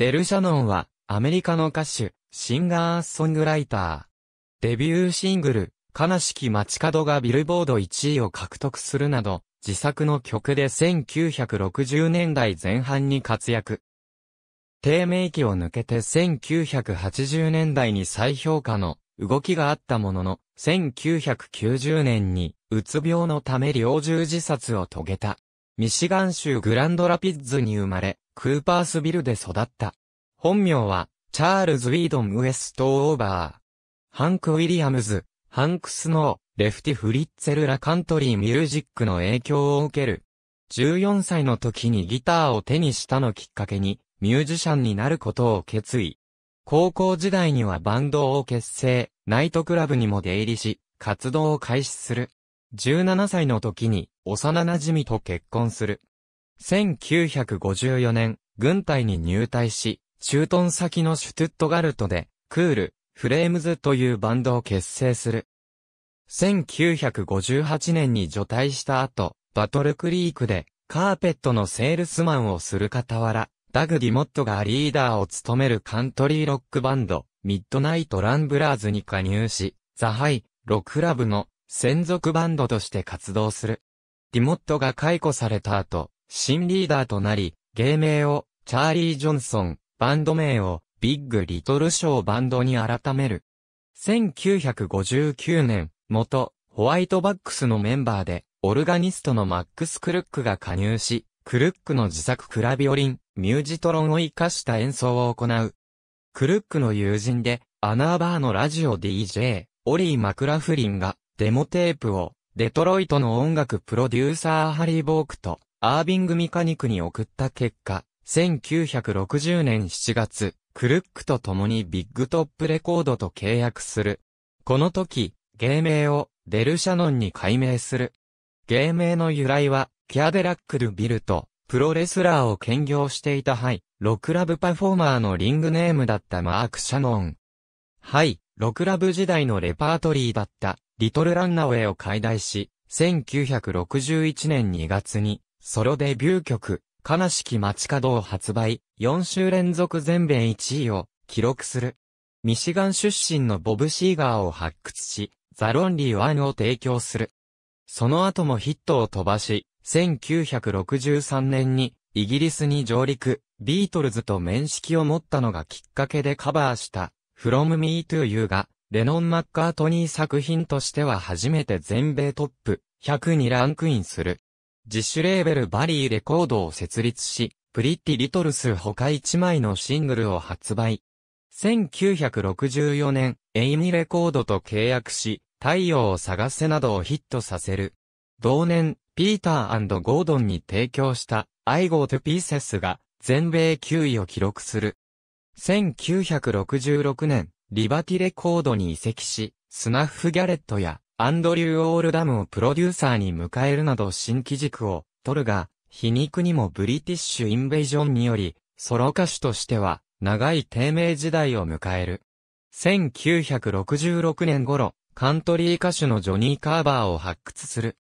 デル・シャノンは、アメリカの歌手、シンガーソングライター。デビューシングル、悲しき街角がビルボード1位を獲得するなど、自作の曲で1960年代前半に活躍。低迷期を抜けて1980年代に再評価の動きがあったものの、1990年に、うつ病のため猟銃自殺を遂げた。ミシガン州グランドラピッズに生まれ、クーパースビルで育った。本名は、チャールズ・ウィードン・ウエスト・オーバー。ハンク・ウィリアムズ、ハンクスノー、レフティ・フリッツェル・ラ・カントリー・ミュージックの影響を受ける。14歳の時にギターを手にしたのきっかけに、ミュージシャンになることを決意。高校時代にはバンドを結成、ナイトクラブにも出入りし、活動を開始する。17歳の時に幼馴染と結婚する。1954年、軍隊に入隊し、駐屯先のシュトゥットガルトで、クール、フレームズというバンドを結成する。1958年に除隊した後、バトルクリークで、カーペットのセールスマンをする傍ら、ダグ・ディモットがリーダーを務めるカントリーロックバンド、ミッドナイト・ランブラーズに加入し、ザ・ハイ、ロックラブの専属バンドとして活動する。ディモットが解雇された後、新リーダーとなり、芸名をチャーリー・ジョンソン、バンド名をビッグ・リトル・ショー・バンドに改める。1959年、元、ホワイトバックスのメンバーで、オルガニストのマックス・クルックが加入し、クルックの自作クラビオリン、ミュージトロンを活かした演奏を行う。クルックの友人で、アナーバーのラジオ DJ、オリー・マクラフリンが、デモテープを、デトロイトの音楽プロデューサーハリー・ボークと、アービング・ミカニクに送った結果、1960年7月、クルックと共にビッグトップレコードと契約する。この時、芸名をデルシャノンに改名する。芸名の由来は、キャデラック・ル・ビルと、プロレスラーを兼業していたハイ、ロクラブパフォーマーのリングネームだったマーク・シャノン。ハイ、ロクラブ時代のレパートリーだった、リトル・ランナウェイを解体し、1961年2月に、ソロデビュー曲、悲しき街角を発売、4週連続全米1位を記録する。ミシガン出身のボブ・シーガーを発掘し、ザ・ロンリー・ワンを提供する。その後もヒットを飛ばし、1963年にイギリスに上陸、ビートルズと面識を持ったのがきっかけでカバーした From Me to You が、レノン・マッカートニー作品としては初めて全米トップ100にランクインする。自主レーベルバリーレコードを設立し、プリッティ・リトルス他1枚のシングルを発売。1964年、エイミレコードと契約し、太陽を探せなどをヒットさせる。同年、ピーターゴードンに提供した I Go to Pieces が全米9位を記録する。1966年、リバティレコードに移籍し、スナッフ・ギャレットやアンドリュー・オールダムをプロデューサーに迎えるなど新規軸を取るが、皮肉にもブリティッシュ・インベイジョンにより、ソロ歌手としては、長い低迷時代を迎える。1966年頃、カントリー歌手のジョニー・カーバーを発掘する。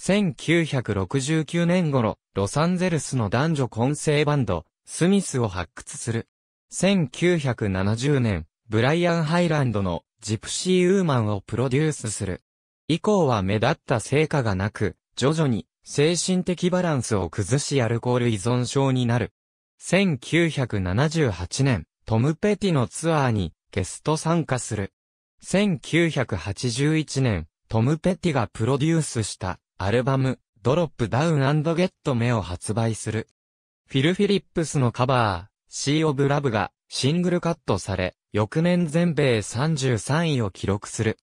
1969年頃、ロサンゼルスの男女混成バンド、スミスを発掘する。1970年、ブライアン・ハイランドのジプシー・ウーマンをプロデュースする。以降は目立った成果がなく、徐々に精神的バランスを崩しアルコール依存症になる。1978年、トム・ペティのツアーにゲスト参加する。1981年、トム・ペティがプロデュースしたアルバム、ドロップダウンゲット目を発売する。フィル・フィリップスのカバー、シー・オブ・ラブがシングルカットされ、翌年全米33位を記録する。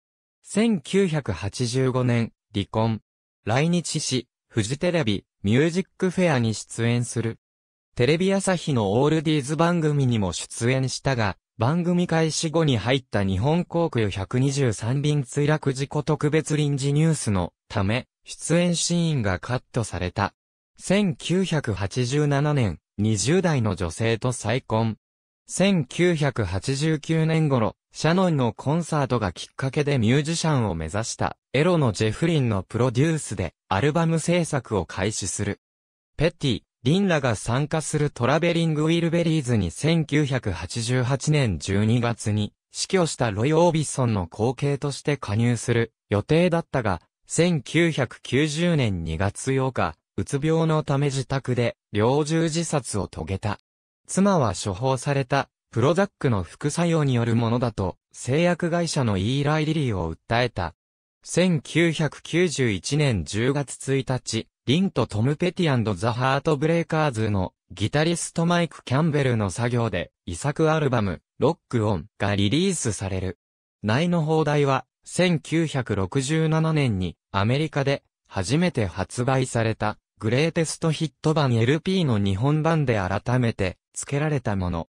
1985年、離婚。来日し、フジテレビ、ミュージックフェアに出演する。テレビ朝日のオールディーズ番組にも出演したが、番組開始後に入った日本航空123便墜落事故特別臨時ニュースのため、出演シーンがカットされた。1987年、20代の女性と再婚。1989年頃、シャノンのコンサートがきっかけでミュージシャンを目指したエロのジェフリンのプロデュースでアルバム制作を開始する。ペッティ、リンらが参加するトラベリング・ウィルベリーズに1988年12月に死去したロイ・オービソンの後継として加入する予定だったが、1990年2月8日、うつ病のため自宅で猟銃自殺を遂げた。妻は処方されたプロザックの副作用によるものだと、製薬会社のイーライ・リリーを訴えた。1991年10月1日、リンとトム・ペティザ・ハートブレイカーズのギタリストマイク・キャンベルの作業で、遺作アルバム、ロック・オンがリリースされる。内の放題は、1967年にアメリカで初めて発売されたグレーテストヒット版 LP の日本版で改めて付けられたもの。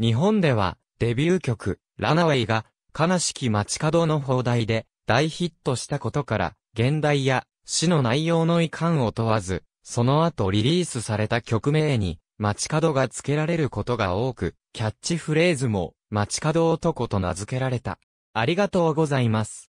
日本では、デビュー曲、ラナウェイが、悲しき街角の放題で、大ヒットしたことから、現代や、詩の内容の遺憾を問わず、その後リリースされた曲名に、街角が付けられることが多く、キャッチフレーズも、街角男と名付けられた。ありがとうございます。